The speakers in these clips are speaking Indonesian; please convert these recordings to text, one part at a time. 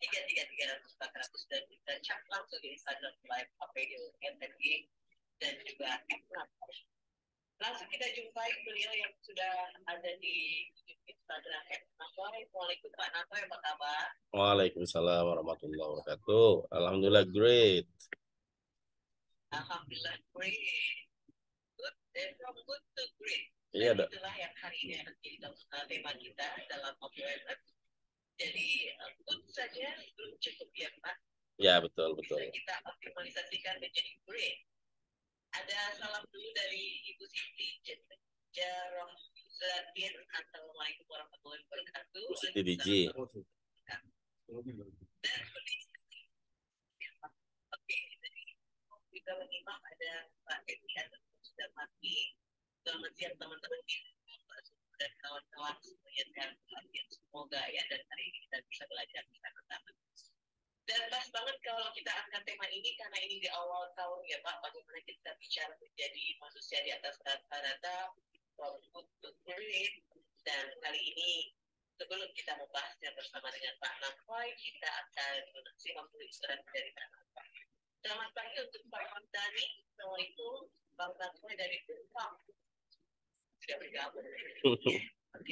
tiga tiga tiga ratus empat ratus dan kita cek langsung di Instagram live KPU NTI dan juga Ekran. Langsung kita jumpai beliau yang sudah ada di Instagram Waalaikumsalam Pak Nato, apa kabar? Waalaikumsalam warahmatullahi wabarakatuh. Alhamdulillah great. Alhamdulillah great. Good and from good to great. Iya, Itulah yang hari ini menjadi eh, tema kita dalam OPWM jadi guru eh, saja belum cukup ya Pak. Ya betul betul. Bisa kita optimalisasikan menjadi guru. Ada salam dulu dari Ibu Siti Jarong Zadir. Assalamualaikum warahmatullahi wabarakatuh. Ibu Siti Biji. Dan ya, Oke, jadi juga menyimak ada Pak Edi yang sudah mati. Selamat siang teman-teman kita dan kawan-kawan semuanya sehat selalu semoga ya dan hari ini kita bisa belajar kita bersama. Dan pas banget kalau kita angkat tema ini karena ini di awal tahun ya Pak, bagaimana kita bicara menjadi manusia di atas rata-rata, walaupun dan kali ini sebelum kita membahasnya bersama dengan Pak Nakwai, kita akan mengambil memberi istirahat dari Pak Nakwai. Selamat pagi untuk Pak Hamdani, Assalamualaikum, Bang Nakwai dari Bintang, Obrigado.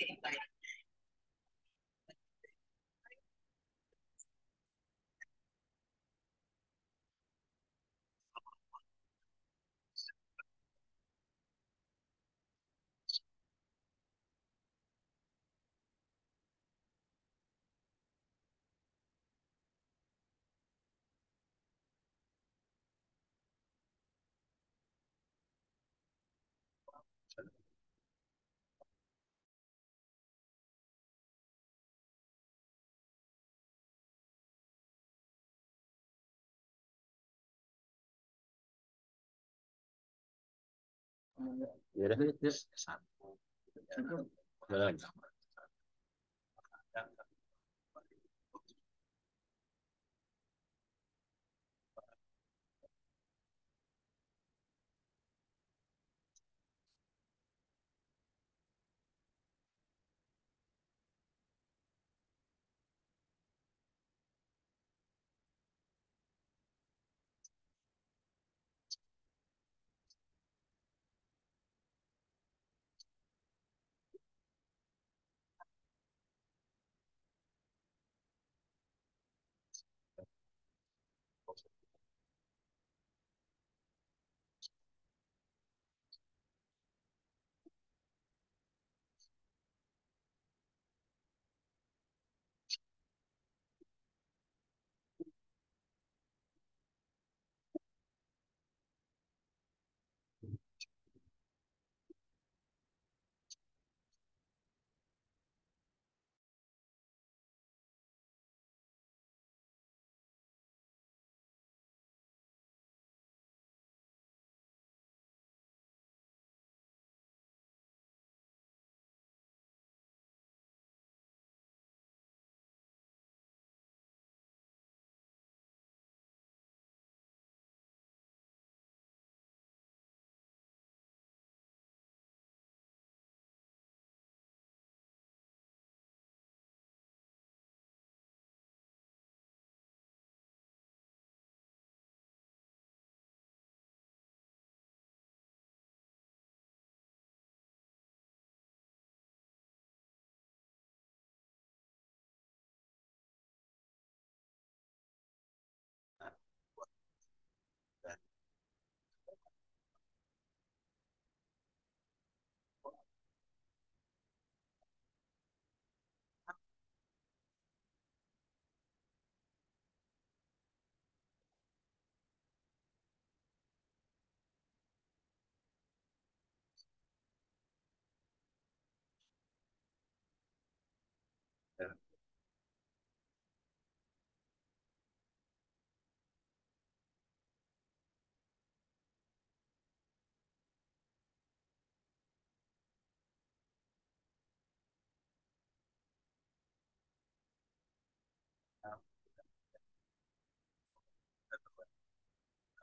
Gracias.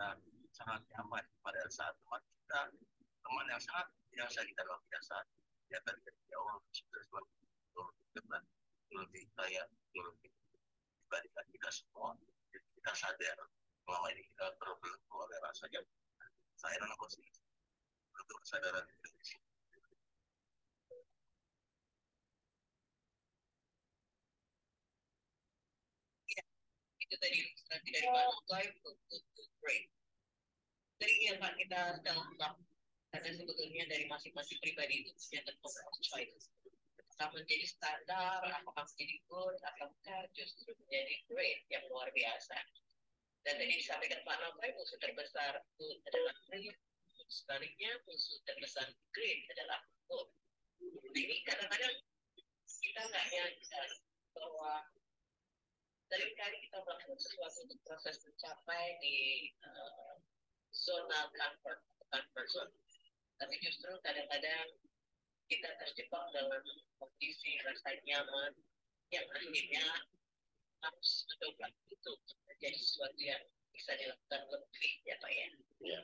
kita sangat nyaman pada saat teman kita teman yang sangat yang saya kita luar biasa ya tadi dari awal sudah sudah dengan lebih kaya lebih dibandingkan kita semua Jadi kita sadar selama ini kita terbelenggu oleh rasa yang saya dan konsumsi untuk kesadaran sini itu tadi nanti dari Bandung Live untuk Great. Jadi yang akan kita dalam karena sebetulnya dari masing-masing pribadi itu yang tentang choice. Apakah menjadi standar, apakah menjadi good, apakah justru menjadi great yang luar biasa. Dan tadi disampaikan Pak Nokai, musuh terbesar good adalah great, sebaliknya musuh terbesar great adalah good. Jadi nah, kadang-kadang kita nggak nyadar bahwa dari kali kita melakukan sesuatu untuk proses mencapai di uh, zona comfort comfort zone tapi justru kadang-kadang kita terjebak dalam kondisi rasa nyaman yang akhirnya harus mendobrak itu menjadi sesuatu yang bisa dilakukan lebih ya pak ya ya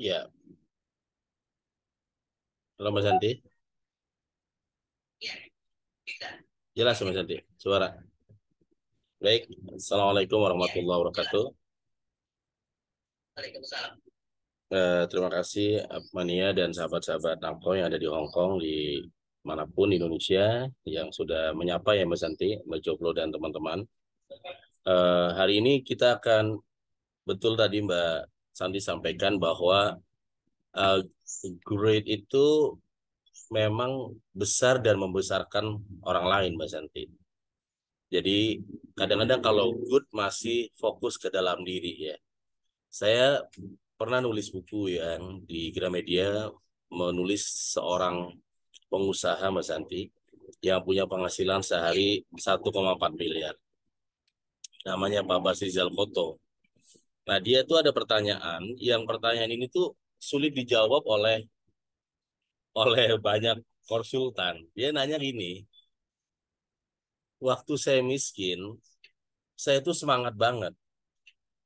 ya Halo Mbak Santi. Jelas Mas Santi. suara. Baik, Assalamualaikum warahmatullahi wabarakatuh. Waalaikumsalam. Eh, terima kasih Mania dan sahabat-sahabat Namco yang ada di Hong Kong di manapun Indonesia yang sudah menyapa ya Mas Santi, Mas Joplo dan teman-teman. Eh, hari ini kita akan betul tadi Mbak Santi sampaikan bahwa uh, grade itu memang besar dan membesarkan orang lain Mbak Santi. Jadi kadang-kadang kalau good masih fokus ke dalam diri ya. Saya pernah nulis buku ya, yang di Gramedia menulis seorang pengusaha Mbak Santi yang punya penghasilan sehari 1,4 miliar. Namanya Pak Basrizal Koto. Nah dia itu ada pertanyaan, yang pertanyaan ini tuh sulit dijawab oleh oleh banyak konsultan. Dia nanya gini, waktu saya miskin, saya itu semangat banget.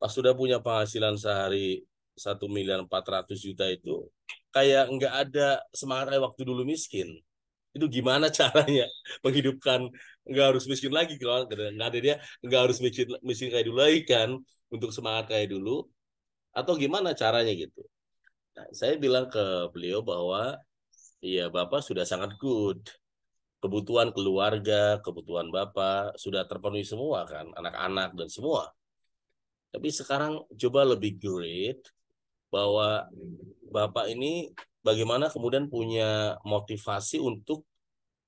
Pas sudah punya penghasilan sehari satu miliar empat ratus juta itu, kayak nggak ada semangat kayak waktu dulu miskin. Itu gimana caranya menghidupkan nggak harus miskin lagi kalau nggak ada dia nggak harus miskin miskin kayak dulu lagi kan untuk semangat kayak dulu atau gimana caranya gitu. Nah, saya bilang ke beliau bahwa Iya, Bapak sudah sangat good. Kebutuhan keluarga, kebutuhan Bapak sudah terpenuhi semua kan, anak-anak dan semua. Tapi sekarang coba lebih great bahwa Bapak ini bagaimana kemudian punya motivasi untuk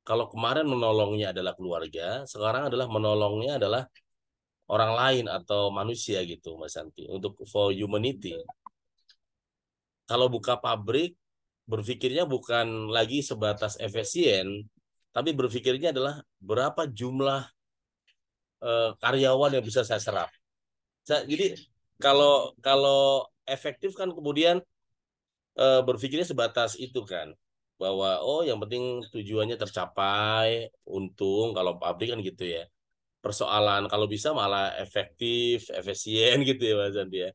kalau kemarin menolongnya adalah keluarga, sekarang adalah menolongnya adalah orang lain atau manusia gitu Mas Santi untuk for humanity. Kalau buka pabrik berpikirnya bukan lagi sebatas efisien, tapi berpikirnya adalah berapa jumlah uh, karyawan yang bisa saya serap. Jadi kalau kalau efektif kan kemudian uh, berpikirnya sebatas itu kan bahwa oh yang penting tujuannya tercapai, untung kalau pabrik kan gitu ya. Persoalan kalau bisa malah efektif, efisien gitu ya Mas Andi ya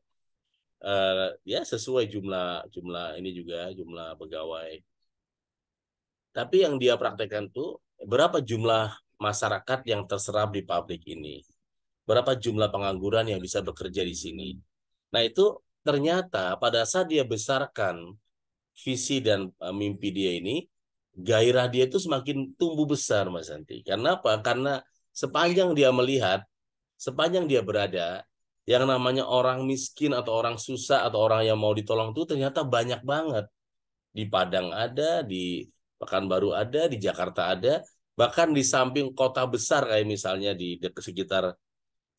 uh, ya sesuai jumlah jumlah ini juga jumlah pegawai. Tapi yang dia praktekkan tuh berapa jumlah masyarakat yang terserap di pabrik ini, berapa jumlah pengangguran yang bisa bekerja di sini. Nah itu ternyata pada saat dia besarkan visi dan eh, mimpi dia ini, gairah dia itu semakin tumbuh besar Mas Santi. Karena apa? Karena sepanjang dia melihat, sepanjang dia berada, yang namanya orang miskin atau orang susah atau orang yang mau ditolong itu ternyata banyak banget. Di Padang ada, di Pekanbaru ada, di Jakarta ada, bahkan di samping kota besar kayak misalnya di dekat sekitar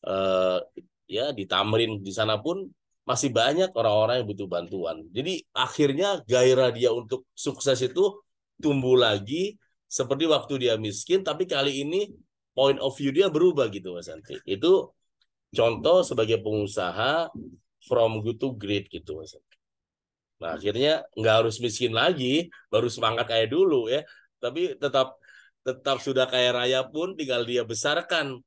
eh, ya di Tamrin di sana pun masih banyak orang-orang yang butuh bantuan. Jadi akhirnya gairah dia untuk sukses itu tumbuh lagi seperti waktu dia miskin tapi kali ini point of view dia berubah gitu Mas Santi. Itu contoh sebagai pengusaha from good to great gitu mas. Nah akhirnya nggak harus miskin lagi, baru semangat kayak dulu ya, tapi tetap tetap sudah kaya raya pun tinggal dia besarkan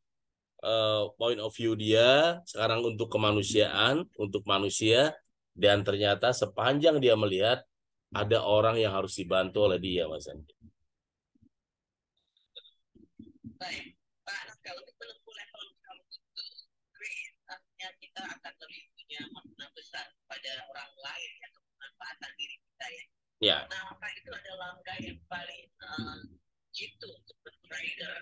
uh, point of view dia sekarang untuk kemanusiaan, untuk manusia dan ternyata sepanjang dia melihat ada orang yang harus dibantu oleh dia, Mas Andi. Baik, Pak kalau gitu kita akan lebih punya makna besar pada orang lain ya kemanfaatan diri kita ya. Yeah. Nah, maka itu adalah langkah yang paling uh, jitu untuk rider.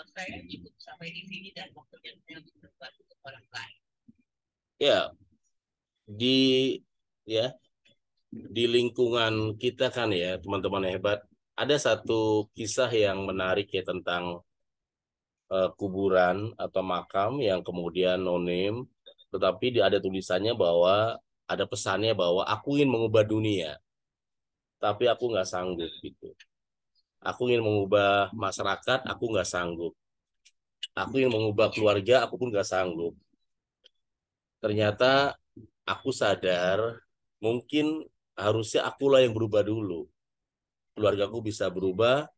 Saya cukup sampai di sini dan waktunya saya untuk berbuat untuk orang lain. Ya, yeah. di ya di lingkungan kita kan ya teman-teman hebat ada satu kisah yang menarik ya tentang uh, kuburan atau makam yang kemudian nonim tetapi ada tulisannya bahwa ada pesannya bahwa aku ingin mengubah dunia, tapi aku nggak sanggup gitu. Aku ingin mengubah masyarakat, aku nggak sanggup. Aku ingin mengubah keluarga, aku pun nggak sanggup. Ternyata aku sadar mungkin harusnya akulah yang berubah dulu. Keluargaku bisa berubah,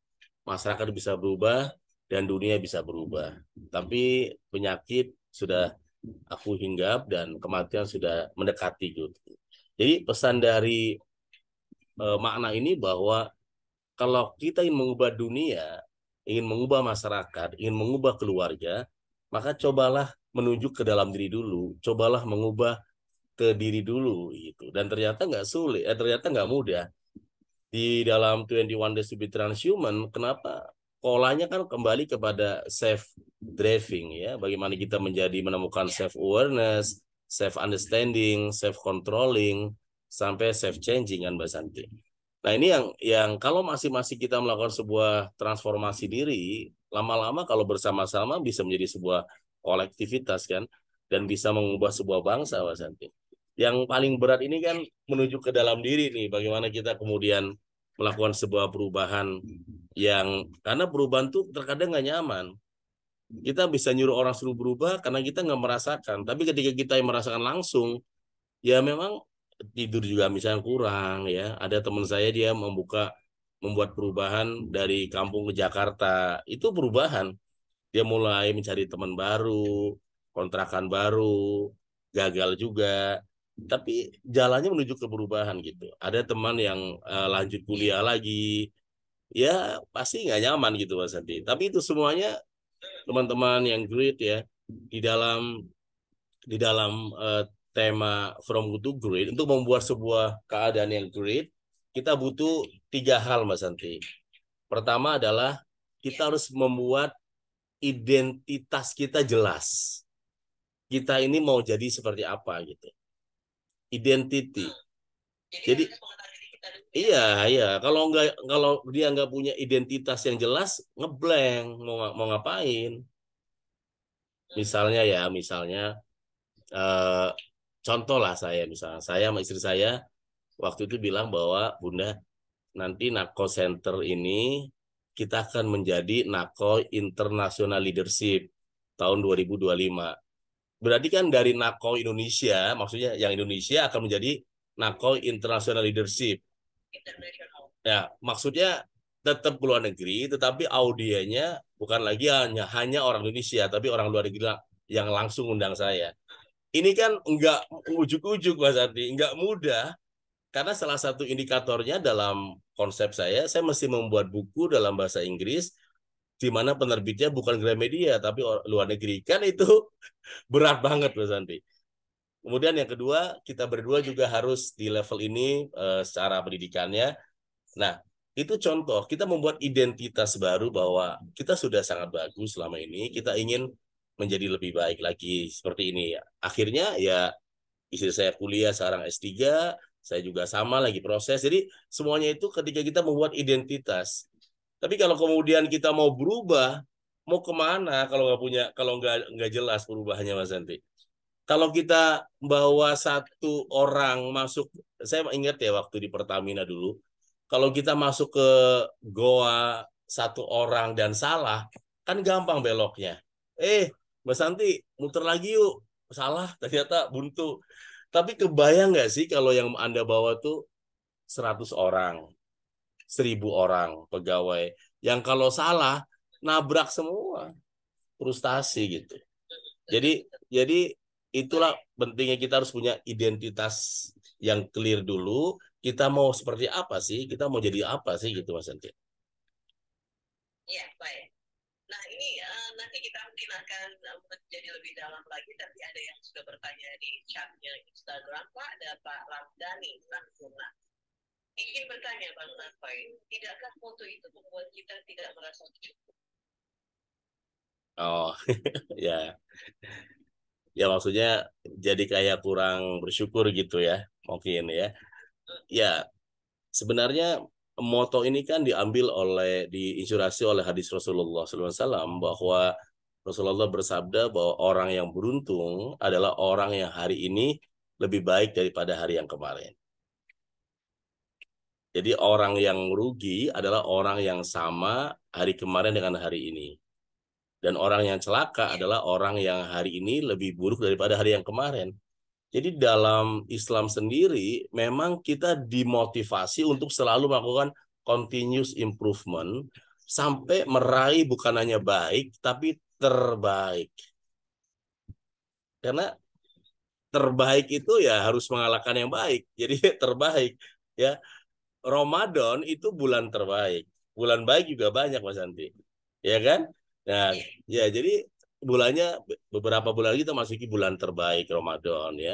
masyarakat bisa berubah, dan dunia bisa berubah. Tapi penyakit sudah aku hinggap dan kematian sudah mendekati gitu. Jadi pesan dari e, makna ini bahwa kalau kita ingin mengubah dunia, ingin mengubah masyarakat, ingin mengubah keluarga, maka cobalah menuju ke dalam diri dulu, cobalah mengubah ke diri dulu itu. Dan ternyata nggak sulit, eh, ternyata nggak mudah. Di dalam 21 Days to be Transhuman, kenapa polanya kan kembali kepada safe driving ya bagaimana kita menjadi menemukan ya. safe awareness safe understanding safe controlling sampai safe changing kan mbak Santi nah ini yang yang kalau masing-masing kita melakukan sebuah transformasi diri lama-lama kalau bersama-sama bisa menjadi sebuah kolektivitas kan dan bisa mengubah sebuah bangsa mbak Santi yang paling berat ini kan menuju ke dalam diri nih bagaimana kita kemudian melakukan sebuah perubahan yang karena perubahan tuh terkadang nggak nyaman kita bisa nyuruh orang suruh berubah karena kita nggak merasakan tapi ketika kita yang merasakan langsung ya memang tidur juga misalnya kurang ya ada teman saya dia membuka membuat perubahan dari kampung ke Jakarta itu perubahan dia mulai mencari teman baru kontrakan baru gagal juga tapi jalannya menuju ke perubahan gitu ada teman yang uh, lanjut kuliah lagi ya pasti nggak nyaman gitu Mas Andi. Tapi itu semuanya teman-teman yang great ya di dalam di dalam uh, tema from good to great untuk membuat sebuah keadaan yang great kita butuh tiga hal Mas Santi. Pertama adalah kita harus membuat identitas kita jelas. Kita ini mau jadi seperti apa gitu. Identity. Jadi Iya, iya. Kalau nggak kalau dia nggak punya identitas yang jelas, ngeblank mau mau ngapain? Misalnya ya, misalnya uh, eh, contoh lah saya misalnya saya sama istri saya waktu itu bilang bahwa bunda nanti Nako Center ini kita akan menjadi Nako International Leadership tahun 2025. Berarti kan dari Nako Indonesia, maksudnya yang Indonesia akan menjadi Nako International Leadership. Ya, maksudnya tetap ke luar negeri, tetapi audienya bukan lagi hanya hanya orang Indonesia, tapi orang luar negeri yang langsung undang saya. Ini kan enggak ujuk-ujuk Mas Ardi, nggak mudah. Karena salah satu indikatornya dalam konsep saya, saya mesti membuat buku dalam bahasa Inggris di mana penerbitnya bukan Gramedia tapi luar negeri kan itu berat banget Mas Ardi. Kemudian yang kedua, kita berdua juga harus di level ini uh, secara pendidikannya. Nah, itu contoh kita membuat identitas baru bahwa kita sudah sangat bagus selama ini, kita ingin menjadi lebih baik lagi seperti ini. ya. Akhirnya ya istri saya kuliah sekarang S3, saya juga sama lagi proses. Jadi semuanya itu ketika kita membuat identitas. Tapi kalau kemudian kita mau berubah, mau kemana kalau nggak punya kalau nggak nggak jelas perubahannya Mas Santi? kalau kita bawa satu orang masuk, saya ingat ya waktu di Pertamina dulu, kalau kita masuk ke goa satu orang dan salah, kan gampang beloknya. Eh, Mbak Santi, muter lagi yuk. Salah, ternyata buntu. Tapi kebayang nggak sih kalau yang Anda bawa tuh 100 orang, 1000 orang pegawai. Yang kalau salah, nabrak semua. Frustasi gitu. Jadi jadi itulah pentingnya kita harus punya identitas yang clear dulu. Kita mau seperti apa sih? Kita mau jadi apa sih gitu Mas Santi? Ya, baik. Nah, ini uh, nanti kita mungkin akan eh, menjadi lebih dalam lagi, tapi ada yang sudah bertanya di chatnya Instagram, Pak, ada Pak Ramdhani Langsuna. Ingin bertanya, Bang Nafai, tidakkah foto itu membuat kita tidak merasa cukup? Oh, ya ya maksudnya jadi kayak kurang bersyukur gitu ya mungkin ya ya sebenarnya moto ini kan diambil oleh diinsurasi oleh hadis Rasulullah SAW bahwa Rasulullah bersabda bahwa orang yang beruntung adalah orang yang hari ini lebih baik daripada hari yang kemarin. Jadi orang yang rugi adalah orang yang sama hari kemarin dengan hari ini. Dan orang yang celaka iya. adalah orang yang hari ini lebih buruk daripada hari yang kemarin. Jadi dalam Islam sendiri memang kita dimotivasi untuk selalu melakukan continuous improvement sampai meraih bukan hanya baik tapi terbaik. Karena terbaik itu ya harus mengalahkan yang baik. Jadi terbaik ya. Ramadan itu bulan terbaik. Bulan baik juga banyak Mas Santi. Ya kan? Nah, iya. ya jadi bulannya beberapa bulan kita masuki bulan terbaik Ramadan ya.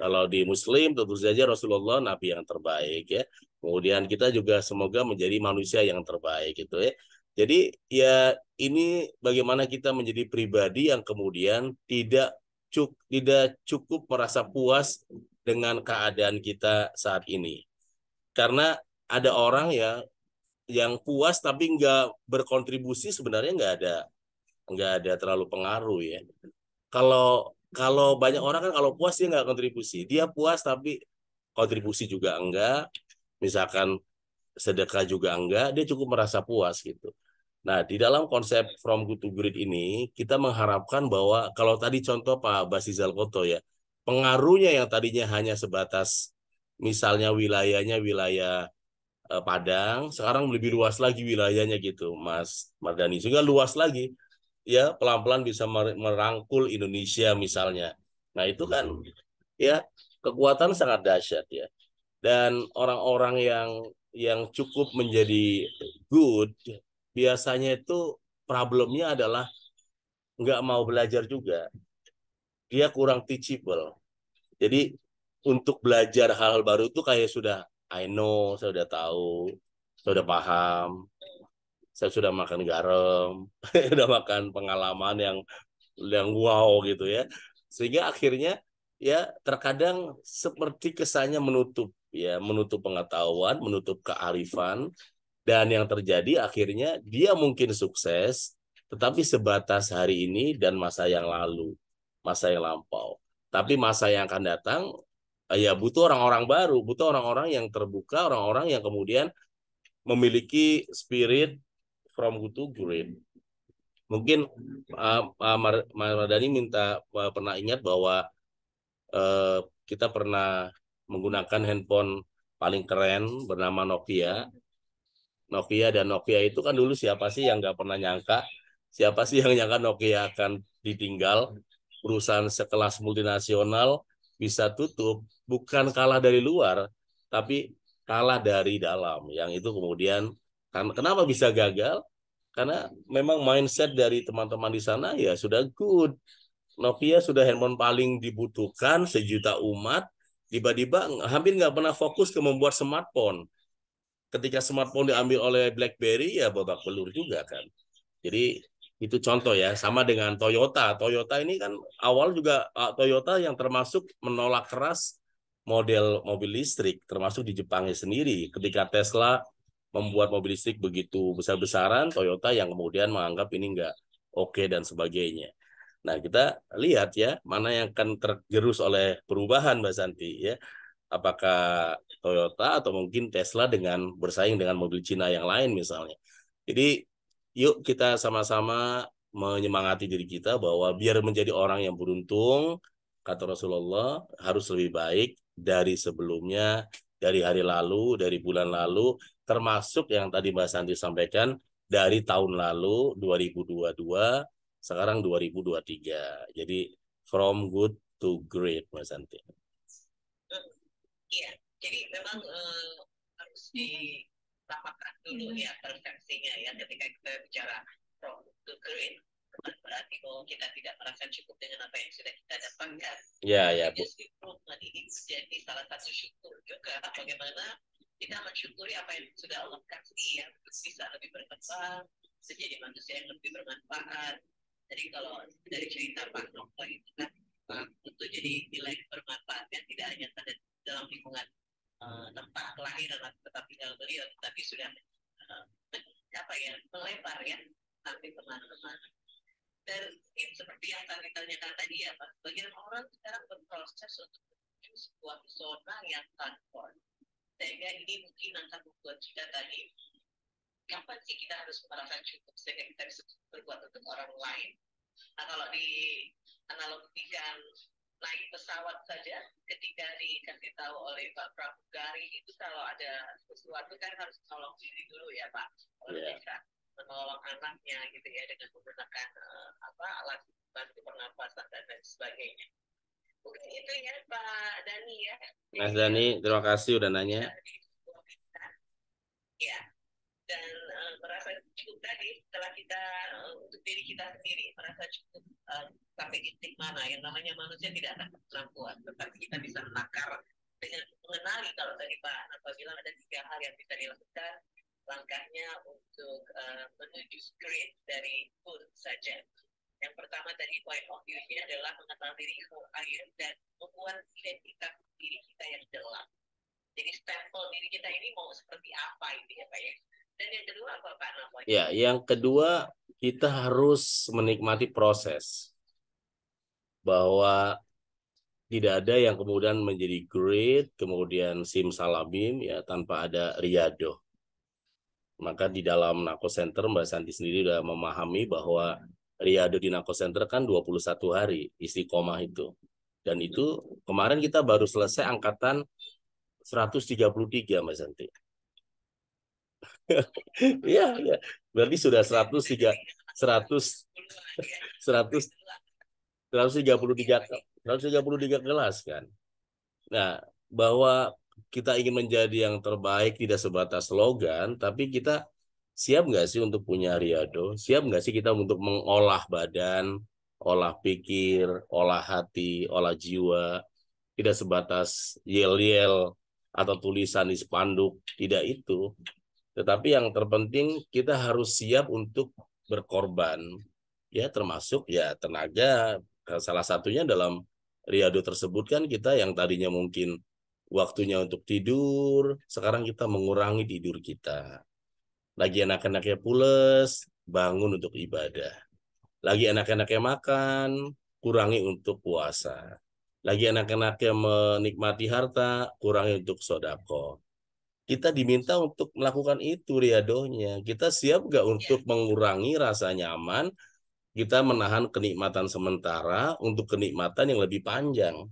Kalau di Muslim tentu saja Rasulullah Nabi yang terbaik ya. Kemudian kita juga semoga menjadi manusia yang terbaik gitu ya. Jadi ya ini bagaimana kita menjadi pribadi yang kemudian tidak cuk tidak cukup merasa puas dengan keadaan kita saat ini. Karena ada orang ya yang puas tapi nggak berkontribusi sebenarnya nggak ada nggak ada terlalu pengaruh ya. Kalau kalau banyak orang kan kalau puas dia nggak kontribusi. Dia puas tapi kontribusi juga enggak. Misalkan sedekah juga enggak, dia cukup merasa puas gitu. Nah, di dalam konsep from good to great ini, kita mengharapkan bahwa kalau tadi contoh Pak Basizal Koto ya, pengaruhnya yang tadinya hanya sebatas misalnya wilayahnya wilayah uh, Padang, sekarang lebih luas lagi wilayahnya gitu, Mas Mardani. Sehingga luas lagi, ya pelan-pelan bisa merangkul Indonesia misalnya. Nah itu kan ya kekuatan sangat dahsyat ya. Dan orang-orang yang yang cukup menjadi good biasanya itu problemnya adalah nggak mau belajar juga. Dia kurang teachable. Jadi untuk belajar hal, -hal baru itu kayak sudah I know, saya sudah tahu, saya udah paham, saya sudah makan garam, sudah makan pengalaman yang yang wow gitu ya. Sehingga akhirnya ya terkadang seperti kesannya menutup ya, menutup pengetahuan, menutup kearifan dan yang terjadi akhirnya dia mungkin sukses tetapi sebatas hari ini dan masa yang lalu, masa yang lampau. Tapi masa yang akan datang Eh, ya butuh orang-orang baru, butuh orang-orang yang terbuka, orang-orang yang kemudian memiliki spirit from good to great. Mungkin uh, uh, Mar Mardani minta uh, pernah ingat bahwa uh, kita pernah menggunakan handphone paling keren bernama Nokia. Nokia dan Nokia itu kan dulu siapa sih yang nggak pernah nyangka? Siapa sih yang nyangka Nokia akan ditinggal? Perusahaan sekelas multinasional bisa tutup bukan kalah dari luar, tapi kalah dari dalam. Yang itu kemudian kan, kenapa bisa gagal? Karena memang mindset dari teman-teman di sana ya sudah good. Nokia sudah handphone paling dibutuhkan sejuta umat, tiba-tiba hampir nggak pernah fokus ke membuat smartphone. Ketika smartphone diambil oleh BlackBerry ya babak belur juga kan. Jadi itu contoh ya sama dengan Toyota Toyota ini kan awal juga ah, Toyota yang termasuk menolak keras model mobil listrik termasuk di Jepangnya sendiri ketika Tesla membuat mobil listrik begitu besar-besaran Toyota yang kemudian menganggap ini enggak oke okay dan sebagainya. Nah, kita lihat ya mana yang akan tergerus oleh perubahan Mbak Santi ya. Apakah Toyota atau mungkin Tesla dengan bersaing dengan mobil Cina yang lain misalnya. Jadi yuk kita sama-sama menyemangati diri kita bahwa biar menjadi orang yang beruntung kata Rasulullah harus lebih baik dari sebelumnya, dari hari lalu, dari bulan lalu, termasuk yang tadi Mbak Santi sampaikan dari tahun lalu 2022, sekarang 2023. Jadi from good to great Mbak Santi. Iya, jadi memang uh, harus ditambahkan dulu ya persepsinya ya ketika kita bicara from good to great bukan berarti bahwa kita tidak merasa cukup dengan apa yang sudah kita dapatkan. Ya, ya. Justru improvement ini menjadi salah satu syukur juga bagaimana kita mensyukuri apa yang sudah Allah kasih yang bisa lebih berkembang, menjadi manusia yang lebih bermanfaat. Jadi kalau dari cerita Pak Noko itu kan itu jadi nilai bermanfaatnya tidak hanya pada dalam lingkungan uh, tempat kelahiran tetapi tinggal beliau tapi sudah uh, apa ya melebar ya sampai kemana-mana dan mungkin seperti yang tadi tanyakan tadi ya Pak, bagian orang sekarang berproses untuk menuju sebuah zona yang transform. Sehingga ini mungkin akan membuat kita tadi, kapan sih kita harus merasa cukup sehingga kita bisa berbuat untuk orang lain. Nah kalau di analogikan naik pesawat saja ketika dikasih tahu oleh Pak Pramugari itu kalau ada sesuatu kan harus tolong diri dulu ya Pak. Kalau yeah menolong anaknya gitu ya dengan menggunakan uh, apa alat bantu pernapasan dan lain sebagainya. Mungkin itu ya Pak Dani ya. Mas Dani, terima kasih udah nanya. Ya, dan uh, merasa cukup tadi setelah kita uh, untuk diri kita sendiri merasa cukup uh, sampai titik mana yang namanya manusia tidak akan pernah tetapi kita bisa menakar dengan mengenali kalau tadi Pak Napa bilang ada tiga hal yang bisa dilakukan langkahnya untuk uh, menuju grade dari pun saja. Yang pertama tadi point of view-nya adalah mengenal diri who are you dan membuat identitas diri kita yang jelas. Jadi stempel diri kita ini mau seperti apa ini ya Pak ya. Dan yang kedua apa Pak namanya? Ya, yang kedua kita harus menikmati proses bahwa tidak ada yang kemudian menjadi great kemudian sim salabim ya tanpa ada riado maka di dalam Nako Center Mbak Santi sendiri sudah memahami bahwa iya. Riyadu di Nako Center kan 21 hari koma itu. Dan itu iya. kemarin kita baru selesai angkatan 133 Mbak Santi. Iya, ya. Berarti sudah 103 100 100 133 133 kelas kan. Nah, bahwa kita ingin menjadi yang terbaik tidak sebatas slogan, tapi kita siap nggak sih untuk punya Riado? Siap nggak sih kita untuk mengolah badan, olah pikir, olah hati, olah jiwa? Tidak sebatas yel-yel atau tulisan di spanduk, tidak itu. Tetapi yang terpenting kita harus siap untuk berkorban, ya termasuk ya tenaga. Salah satunya dalam Riado tersebut kan kita yang tadinya mungkin waktunya untuk tidur. Sekarang kita mengurangi tidur kita. Lagi anak-anaknya pules, bangun untuk ibadah. Lagi anak-anaknya makan, kurangi untuk puasa. Lagi anak-anaknya menikmati harta, kurangi untuk sodako. Kita diminta untuk melakukan itu riadohnya. Kita siap nggak iya. untuk mengurangi rasa nyaman, kita menahan kenikmatan sementara untuk kenikmatan yang lebih panjang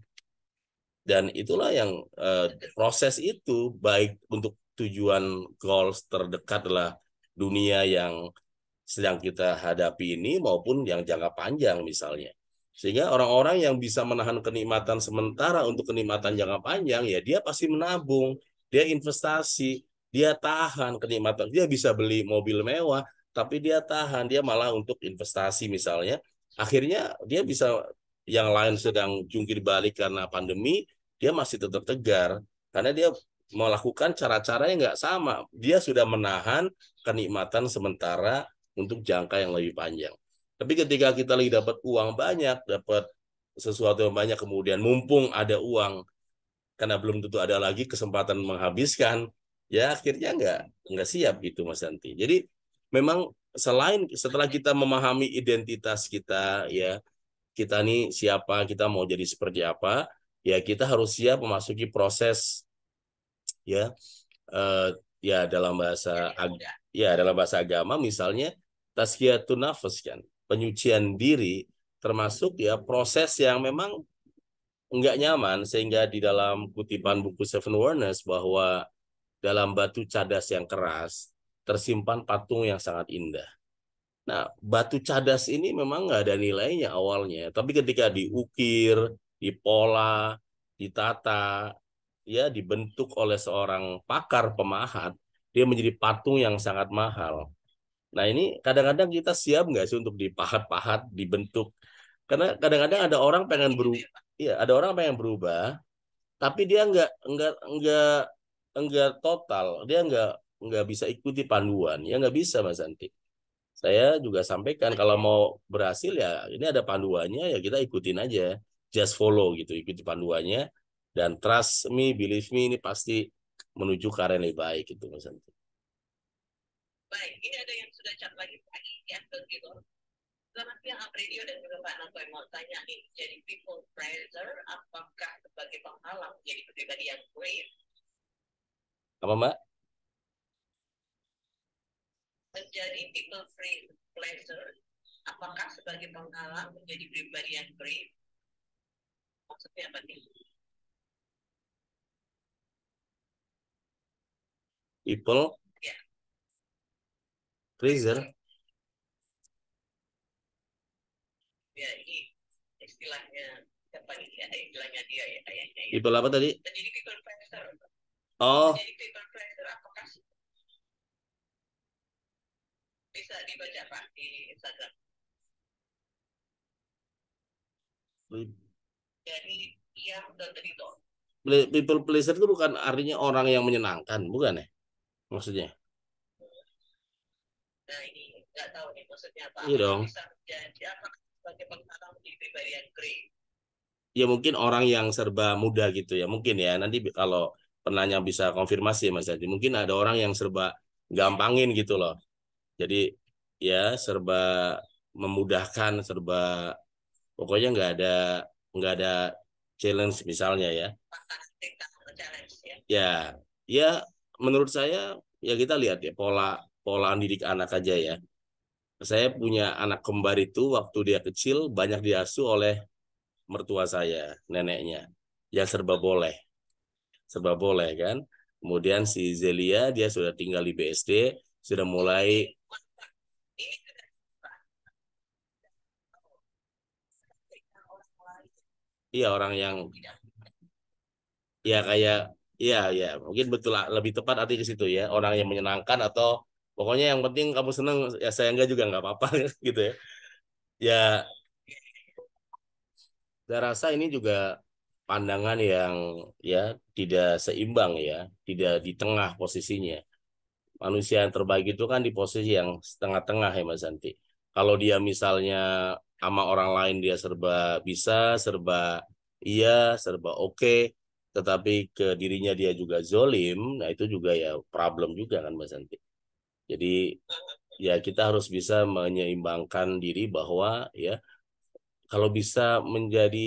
dan itulah yang uh, proses itu baik untuk tujuan goals terdekat adalah dunia yang sedang kita hadapi ini maupun yang jangka panjang misalnya sehingga orang-orang yang bisa menahan kenikmatan sementara untuk kenikmatan jangka panjang ya dia pasti menabung dia investasi dia tahan kenikmatan dia bisa beli mobil mewah tapi dia tahan dia malah untuk investasi misalnya akhirnya dia bisa yang lain sedang jungkir balik karena pandemi, dia masih tetap tegar karena dia melakukan cara-cara yang nggak sama. Dia sudah menahan kenikmatan sementara untuk jangka yang lebih panjang. Tapi ketika kita lagi dapat uang banyak, dapat sesuatu yang banyak, kemudian mumpung ada uang, karena belum tentu ada lagi kesempatan menghabiskan, ya akhirnya nggak nggak siap gitu Mas Santi. Jadi memang selain setelah kita memahami identitas kita ya kita nih siapa, kita mau jadi seperti apa, ya kita harus siap memasuki proses ya uh, ya dalam bahasa ya dalam bahasa agama misalnya tazkiyatun nafas kan, penyucian diri termasuk ya proses yang memang enggak nyaman sehingga di dalam kutipan buku Seven Warners bahwa dalam batu cadas yang keras tersimpan patung yang sangat indah. Nah, batu cadas ini memang nggak ada nilainya awalnya, tapi ketika diukir, dipola, ditata, ya dibentuk oleh seorang pakar pemahat, dia menjadi patung yang sangat mahal. Nah, ini kadang-kadang kita siap nggak sih untuk dipahat-pahat, dibentuk? Karena kadang-kadang ada orang pengen iya, berubah, ya ada orang pengen berubah, tapi dia nggak nggak nggak nggak total, dia nggak nggak bisa ikuti panduan, ya nggak bisa Mas Santi saya juga sampaikan kalau mau berhasil ya ini ada panduannya ya kita ikutin aja just follow gitu ikuti panduannya dan trust me believe me ini pasti menuju ke arah yang lebih baik gitu Mas Santi. Baik, ini ada yang sudah chat lagi pagi ya gitu. Selamat siang Apridio dan juga Pak Nanto yang mau tanya nih, jadi people pleaser apakah sebagai penghalang jadi pribadi yang great? Apa Mbak? menjadi people free pleasure apakah sebagai penghalang menjadi pribadi yang free maksudnya apa nih people yeah. pleasure ya istilahnya siapa nih ya istilahnya dia ya ayahnya ya. people apa tadi menjadi people pleasure oh menjadi people pleasure bisa dibaca Pak di Instagram. Jadi yang tertentu. People pleaser itu bukan artinya orang yang menyenangkan, bukan ya? Maksudnya? Nah ini nggak tahu nih maksudnya apa. Iya dong. apa sebagai Ya mungkin orang yang serba muda gitu ya mungkin ya nanti kalau penanya bisa konfirmasi ya, Mas Jadi mungkin ada orang yang serba gampangin gitu loh jadi ya serba memudahkan serba pokoknya nggak ada nggak ada challenge misalnya ya ya ya menurut saya ya kita lihat ya pola pola didik anak aja ya saya punya anak kembar itu waktu dia kecil banyak diasuh oleh mertua saya neneknya yang serba boleh serba boleh kan kemudian si Zelia dia sudah tinggal di BSD sudah mulai iya orang yang ya kayak iya ya mungkin betul lebih tepat arti ke situ ya orang yang menyenangkan atau pokoknya yang penting kamu seneng ya saya enggak juga nggak apa-apa gitu ya ya saya rasa ini juga pandangan yang ya tidak seimbang ya tidak di tengah posisinya manusia yang terbaik itu kan di posisi yang setengah-tengah ya Mas Santi kalau dia misalnya sama orang lain dia serba bisa serba iya serba oke okay, tetapi ke dirinya dia juga zolim nah itu juga ya problem juga kan mbak Santi jadi ya kita harus bisa menyeimbangkan diri bahwa ya kalau bisa menjadi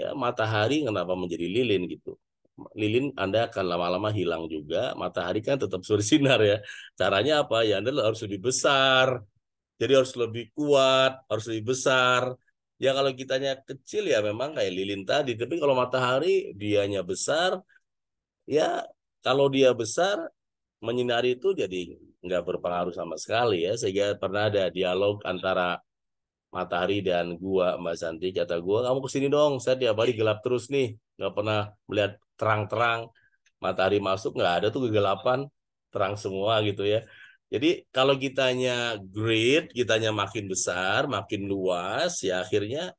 ya, matahari kenapa menjadi lilin gitu lilin Anda akan lama-lama hilang juga. Matahari kan tetap suri sinar ya. Caranya apa? Ya Anda harus lebih besar, jadi harus lebih kuat, harus lebih besar. Ya kalau kitanya kecil ya memang kayak lilin tadi. Tapi kalau matahari dianya besar, ya kalau dia besar menyinari itu jadi nggak berpengaruh sama sekali ya. Sehingga pernah ada dialog antara matahari dan gua Mbak Santi kata gua kamu kesini dong saya tiap hari gelap terus nih nggak pernah melihat terang-terang matahari masuk nggak ada tuh kegelapan terang semua gitu ya jadi kalau kitanya great, kitanya makin besar, makin luas, ya akhirnya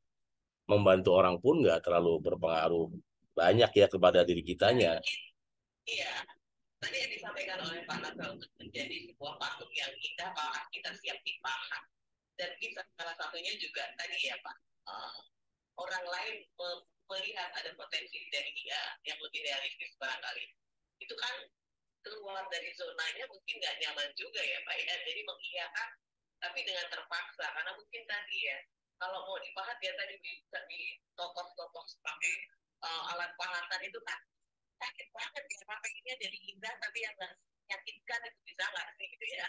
membantu orang pun nggak terlalu berpengaruh banyak ya kepada diri kitanya. Iya. Tadi yang disampaikan oleh Pak Nasrul menjadi sebuah patung yang indah bahwa kita siap dipaham. Dan kita salah satunya juga tadi ya Pak, uh, orang lain melihat ada potensi dari dia yang lebih realistis barangkali. Itu kan keluar dari zonanya mungkin nggak nyaman juga ya Pak ya. Jadi mengiyakan tapi dengan terpaksa karena mungkin tadi ya kalau mau dipahat ya tadi bisa di tokoh-tokoh pakai uh, alat pahatan itu kan sakit banget ya pakainya jadi indah tapi yang nggak menyakitkan itu bisa nggak sih gitu ya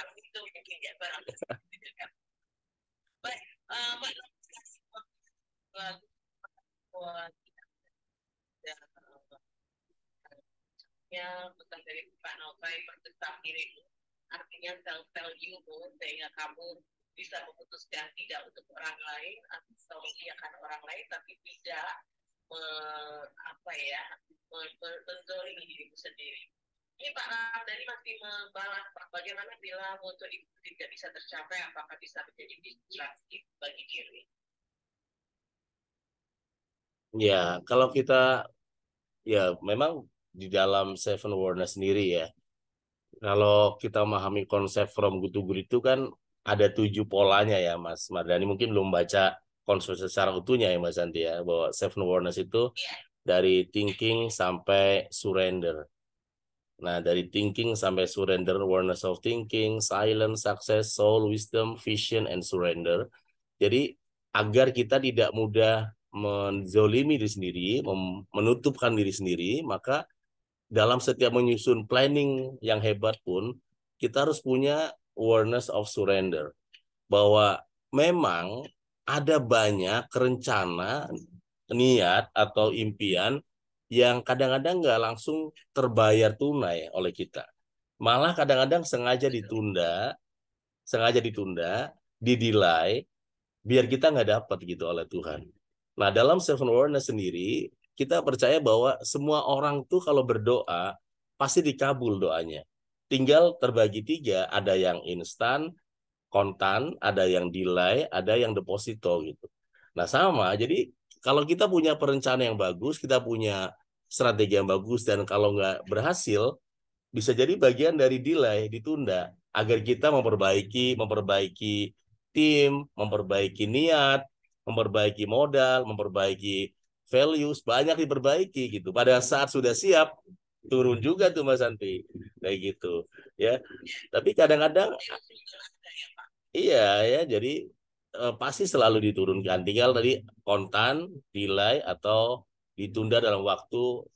kalau itu mungkin ya barang Baik, eh, Pak, Artinya bukan dari Pak Novai berdesak dirimu. Artinya sel-sel ilmu sehingga kamu bisa memutuskan tidak untuk orang lain atau mengiyakan orang lain tapi tidak me, apa ya mendolimi dirimu sendiri. Ini Pak dari masih membalas Pak bagaimana bila moto itu tidak bisa tercapai apakah bisa menjadi distraksi bagi diri. Ya, kalau kita ya memang di dalam Seven Warna sendiri ya. Kalau kita memahami konsep From Good to Great itu kan ada tujuh polanya ya Mas Mardani. Mungkin belum baca konsep secara utuhnya ya Mas Santi ya. Bahwa Seven Warner itu iya. dari thinking sampai surrender. Nah, dari thinking sampai surrender, awareness of thinking, silence, success, soul, wisdom, vision, and surrender. Jadi, agar kita tidak mudah menzolimi diri sendiri, menutupkan diri sendiri, maka dalam setiap menyusun planning yang hebat pun kita harus punya awareness of surrender bahwa memang ada banyak rencana niat atau impian yang kadang-kadang nggak langsung terbayar tunai oleh kita malah kadang-kadang sengaja ditunda sengaja ditunda didelay biar kita nggak dapat gitu oleh Tuhan nah dalam self awareness sendiri kita percaya bahwa semua orang tuh kalau berdoa pasti dikabul doanya. Tinggal terbagi tiga, ada yang instan, kontan, ada yang delay, ada yang deposito gitu. Nah sama, jadi kalau kita punya perencanaan yang bagus, kita punya strategi yang bagus, dan kalau nggak berhasil, bisa jadi bagian dari delay, ditunda, agar kita memperbaiki, memperbaiki tim, memperbaiki niat, memperbaiki modal, memperbaiki values banyak diperbaiki gitu. Pada saat sudah siap turun juga tuh Mas Santi kayak gitu ya. Tapi kadang-kadang iya ya jadi eh, pasti selalu diturunkan. Tinggal tadi kontan, nilai atau ditunda dalam waktu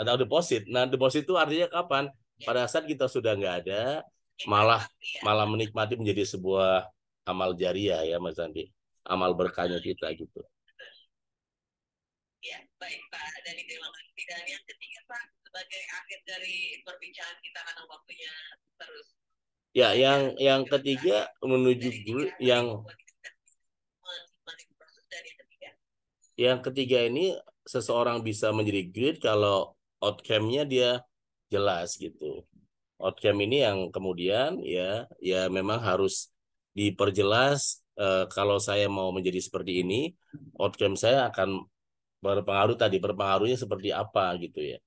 atau deposit. Nah deposit itu artinya kapan? Pada saat kita sudah nggak ada malah malah menikmati menjadi sebuah amal jariah ya Mas Andi amal berkahnya kita gitu Baik Pak dari Dewangan Dan yang ketiga Pak sebagai akhir dari perbincangan kita karena waktunya terus. Ya, yang yang ketiga menuju yang yang ketiga ini seseorang bisa menjadi great kalau outcome-nya dia jelas gitu. Outcome ini yang kemudian ya ya memang harus diperjelas e, kalau saya mau menjadi seperti ini, outcome saya akan berpengaruh tadi berpengaruhnya seperti apa gitu ya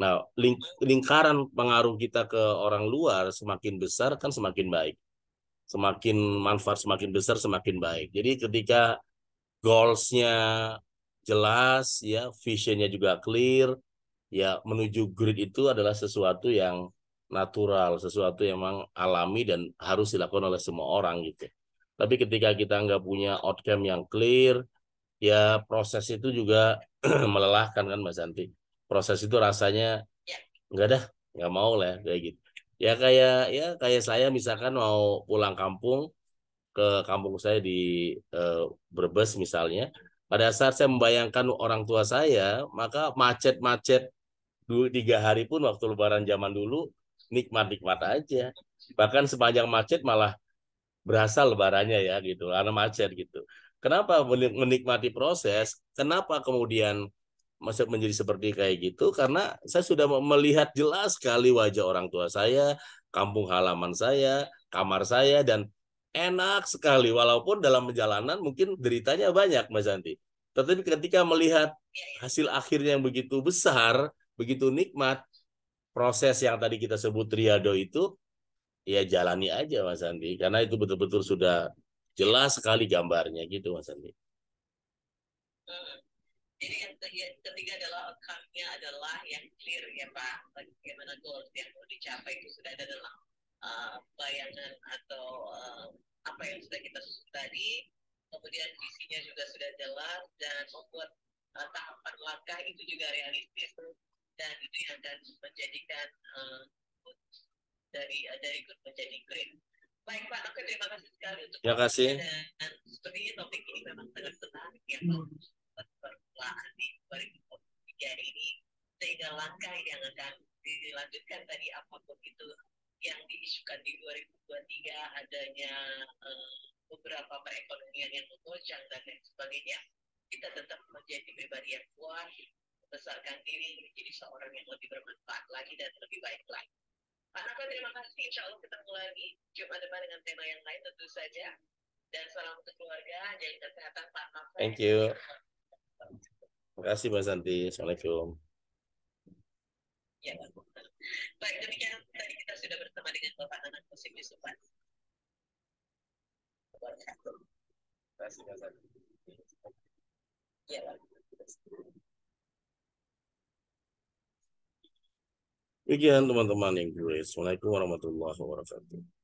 nah ling lingkaran pengaruh kita ke orang luar semakin besar kan semakin baik semakin manfaat semakin besar semakin baik jadi ketika goalsnya jelas ya visionnya juga clear ya menuju grid itu adalah sesuatu yang natural sesuatu yang memang alami dan harus dilakukan oleh semua orang gitu tapi ketika kita nggak punya outcome yang clear ya proses itu juga melelahkan kan Mbak Santi. Proses itu rasanya enggak ya. dah, nggak mau lah ya, kayak gitu. Ya kayak ya kayak saya misalkan mau pulang kampung ke kampung saya di eh, Brebes misalnya, pada saat saya membayangkan orang tua saya, maka macet-macet dua tiga hari pun waktu lebaran zaman dulu nikmat-nikmat aja. Bahkan sepanjang macet malah berasal lebarannya ya gitu, karena macet gitu. Kenapa menikmati proses? Kenapa kemudian masuk menjadi seperti kayak gitu? Karena saya sudah melihat jelas sekali wajah orang tua saya, kampung halaman saya, kamar saya, dan enak sekali. Walaupun dalam perjalanan mungkin deritanya banyak, Mas Santi. Tetapi ketika melihat hasil akhirnya yang begitu besar, begitu nikmat, proses yang tadi kita sebut triado itu, ya jalani aja Mas Andi karena itu betul-betul sudah Jelas sekali gambarnya gitu Mas Andi. Jadi eh, yang ketiga adalah outcome-nya adalah yang clear ya Pak. Bagaimana goals yang mau dicapai itu sudah ada dalam uh, bayangan atau uh, apa yang sudah kita susun tadi. Kemudian visinya juga sudah jelas dan membuat uh, tahapan langkah itu juga realistis dan itu yang akan menjadikan uh, dari uh, dari good menjadi green Baik Pak oke terima kasih sekali untuk ya, kasih. dan sepertinya topik ini memang sangat menarik ya Pak hmm. Perkelahan di 2023 ini sehingga langkah yang akan dilanjutkan tadi apapun itu yang diisukan di 2023 adanya eh, beberapa perekonomian yang menggoncang dan lain sebagainya kita tetap menjadi pribadi yang kuat membesarkan diri menjadi seorang yang lebih bermanfaat lagi dan lebih baik lagi Pak kan terima kasih. Insya Allah kita ketemu lagi jumpa depan dengan tema yang lain tentu saja. Dan salam untuk keluarga, jaga kesehatan Pak Naka. Thank you. Terima kasih Mbak Santi. Assalamualaikum. Ya, Baik, demikian tadi kita sudah bersama dengan Bapak Nanan Musim Yusupan. Terima kasih Mbak Santi. Ya, Pak. Demikian teman-teman yang dulu. Assalamualaikum warahmatullahi wabarakatuh.